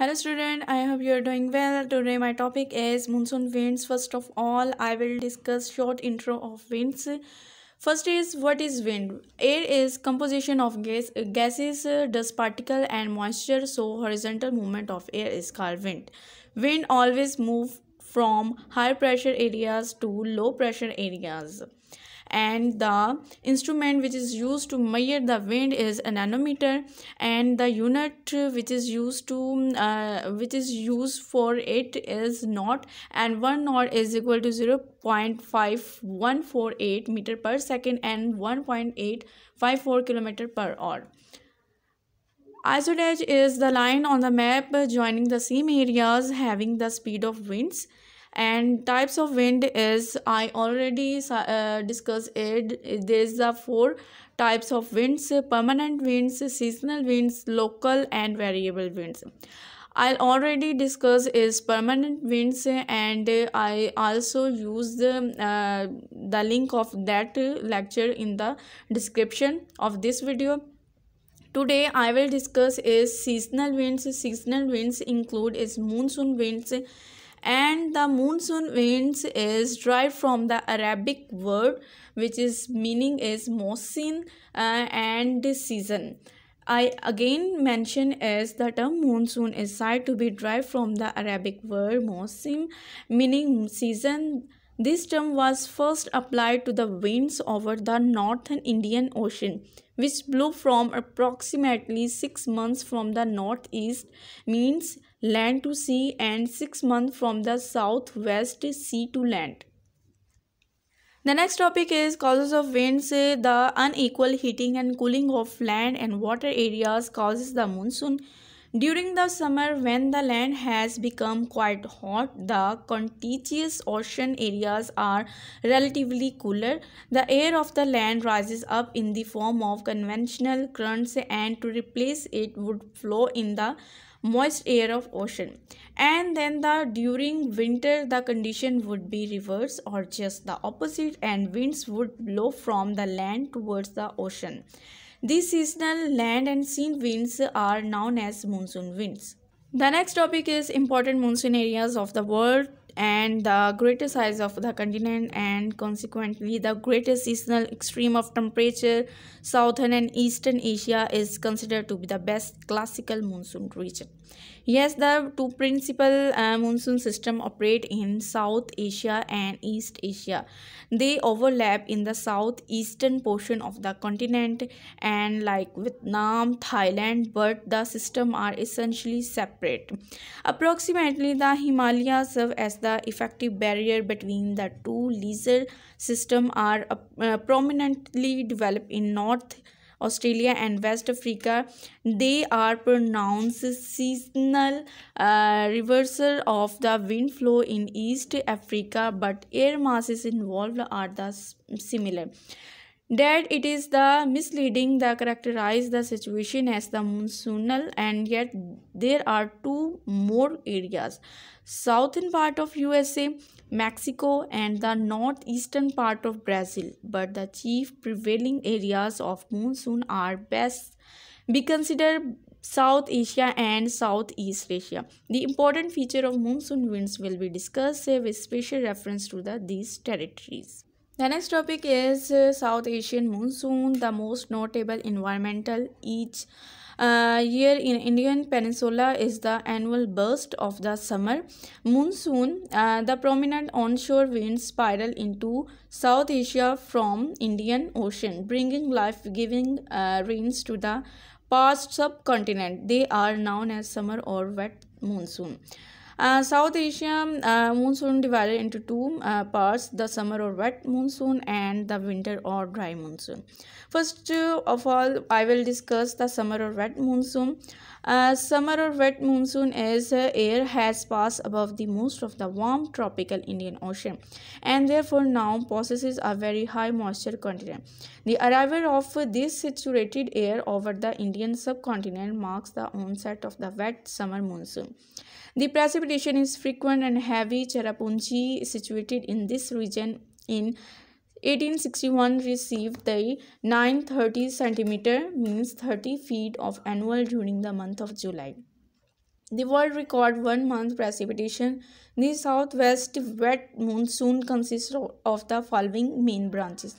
hello student i hope you are doing well today my topic is monsoon winds first of all i will discuss short intro of winds first is what is wind air is composition of gas gases dust particle and moisture so horizontal movement of air is called wind wind always move from high pressure areas to low pressure areas and the instrument which is used to measure the wind is a nanometer and the unit which is used to uh, which is used for it is knot and one knot is equal to 0 0.5148 meter per second and 1.854 kilometer per hour Isodage is the line on the map joining the same areas having the speed of winds and types of wind is i already uh, discussed it there's the four types of winds permanent winds seasonal winds local and variable winds i already discuss is permanent winds and i also use the uh, the link of that lecture in the description of this video today i will discuss is seasonal winds seasonal winds include is monsoon winds and the monsoon winds is derived from the arabic word which is meaning is monsoon uh, and season I again mention is the term monsoon is said to be derived from the Arabic word mosim, meaning season. This term was first applied to the winds over the northern Indian Ocean, which blew from approximately six months from the northeast, means land to sea and 6 months from the southwest sea to land. The next topic is causes of winds. The unequal heating and cooling of land and water areas causes the monsoon. During the summer when the land has become quite hot, the contiguous ocean areas are relatively cooler. The air of the land rises up in the form of conventional currents and to replace it would flow in the moist air of ocean and then the during winter the condition would be reverse or just the opposite and winds would blow from the land towards the ocean these seasonal land and sea winds are known as monsoon winds the next topic is important monsoon areas of the world and the greater size of the continent and consequently the greatest seasonal extreme of temperature southern and eastern asia is considered to be the best classical monsoon region Yes, the two principal uh, monsoon system operate in South Asia and East Asia. They overlap in the southeastern portion of the continent and like Vietnam, Thailand, but the system are essentially separate. Approximately, the Himalayas serve as the effective barrier between the two. Leisure system are uh, prominently developed in North Australia and West Africa. They are pronounced seasonal uh, reversal of the wind flow in East Africa but air masses involved are the similar that it is the misleading that characterize the situation as the monsoonal and yet there are two more areas southern part of usa Mexico and the northeastern part of Brazil, but the chief prevailing areas of monsoon are best be considered South Asia and Southeast Asia. The important feature of monsoon winds will be discussed with special reference to the these territories. The next topic is uh, South Asian monsoon, the most notable environmental each uh, here in Indian Peninsula is the annual burst of the summer monsoon. Uh, the prominent onshore winds spiral into South Asia from Indian Ocean, bringing life-giving uh, rains to the past subcontinent. They are known as summer or wet monsoon. Uh, South Asia uh, monsoon divided into two uh, parts the summer or wet monsoon and the winter or dry monsoon. First of all, I will discuss the summer or wet monsoon. Uh, summer or wet monsoon is uh, air has passed above the most of the warm tropical Indian Ocean and therefore now possesses a very high moisture content. The arrival of this saturated air over the Indian subcontinent marks the onset of the wet summer monsoon. The precipitation is frequent and heavy. Cherrapunji, situated in this region in 1861 received the 930 centimeter means 30 feet of annual during the month of July. The world record one month precipitation. The southwest wet monsoon consists of the following main branches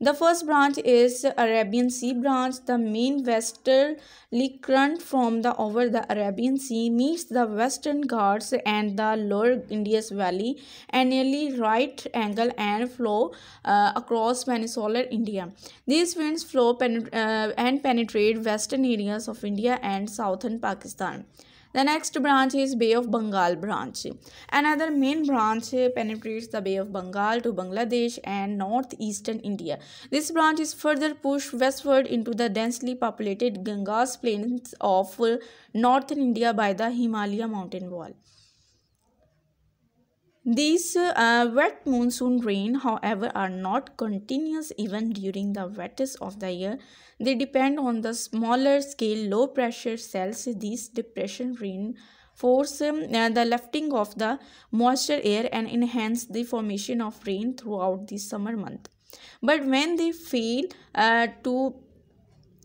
the first branch is Arabian Sea branch. The main westerly current from the over the Arabian Sea meets the Western Ghats and the lower Indus Valley at nearly right angle and flow uh, across peninsular India. These winds flow pen uh, and penetrate western areas of India and southern Pakistan. The next branch is Bay of Bengal branch. Another main branch penetrates the Bay of Bengal to Bangladesh and northeastern India. This branch is further pushed westward into the densely populated Ganges plains of northern India by the Himalaya mountain wall. These uh, wet monsoon rain, however, are not continuous even during the wettest of the year. They depend on the smaller scale low pressure cells. These depression rain force um, uh, the lifting of the moisture air and enhance the formation of rain throughout the summer month. But when they fail uh, to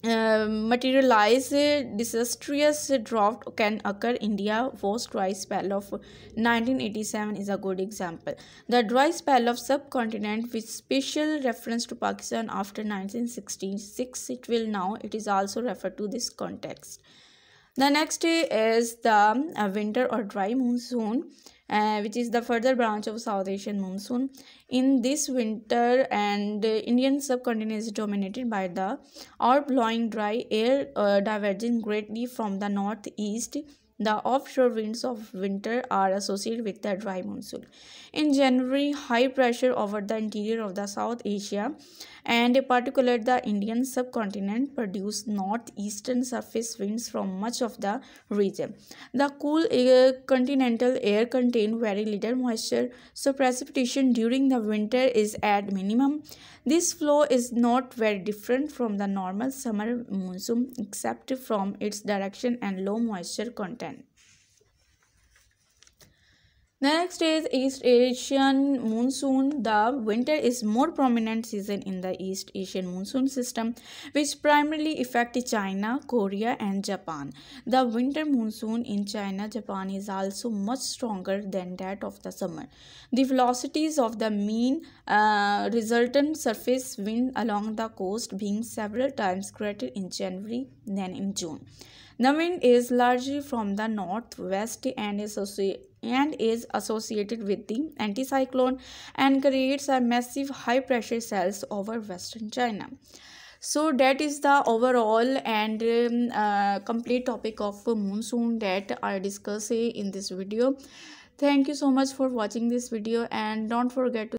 um, materialized materialize disastrous drought can occur india was dry spell of 1987 is a good example the dry spell of subcontinent with special reference to pakistan after 1966 it will now it is also referred to this context the next is the uh, winter or dry monsoon uh, which is the further branch of South Asian monsoon. In this winter and Indian subcontinent is dominated by the or blowing dry air uh, diverging greatly from the northeast the offshore winds of winter are associated with the dry monsoon. In January, high pressure over the interior of the South Asia and in particular the Indian subcontinent north northeastern surface winds from much of the region. The cool air, continental air contains very little moisture, so precipitation during the winter is at minimum. This flow is not very different from the normal summer monsoon except from its direction and low moisture content. Next is East Asian monsoon. The winter is more prominent season in the East Asian monsoon system which primarily affect China, Korea and Japan. The winter monsoon in China, Japan is also much stronger than that of the summer. The velocities of the mean uh, resultant surface wind along the coast being several times greater in January than in June. The wind is largely from the northwest and is associated and is associated with the anticyclone and creates a massive high pressure cells over western china so that is the overall and um, uh, complete topic of monsoon that i discuss eh, in this video thank you so much for watching this video and don't forget to